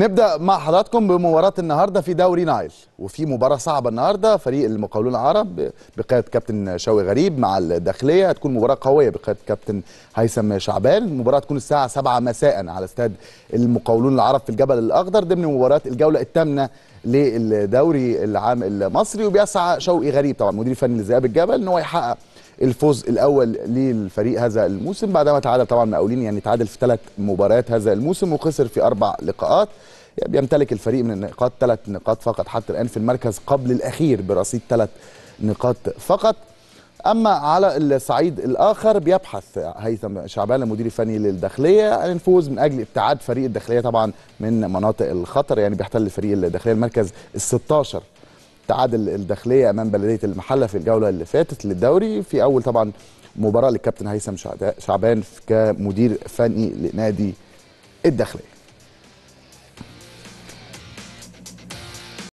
نبدا مع حضراتكم بمباراه النهارده في دوري نايل وفي مباراه صعبه النهارده فريق المقاولون العرب بقياده كابتن شوقي غريب مع الداخليه هتكون مباراه قويه بقياده كابتن هيثم شعبان المباراه تكون الساعه 7 مساء على استاد المقاولون العرب في الجبل الاخضر ضمن مباراه الجوله الثامنه للدوري العام المصري وبيسعى شوقي غريب طبعا مدير فني لذئاب الجبل ان هو يحقق الفوز الاول للفريق هذا الموسم بعدما تعادل طبعا مقاولين يعني تعادل في ثلاث مباريات هذا الموسم وخسر في اربع لقاءات بيمتلك الفريق من النقاط ثلاث نقاط فقط حتى الان في المركز قبل الاخير برصيد ثلاث نقاط فقط اما على الصعيد الاخر بيبحث هيثم شعبان المدير الفني للداخليه عن الفوز من اجل ابتعاد فريق الداخليه طبعا من مناطق الخطر يعني بيحتل فريق الداخليه المركز ال 16 تعادل الداخليه امام بلديه المحله في الجوله اللي فاتت للدوري في اول طبعا مباراه للكابتن هيثم شعبان كمدير فني لنادي الداخليه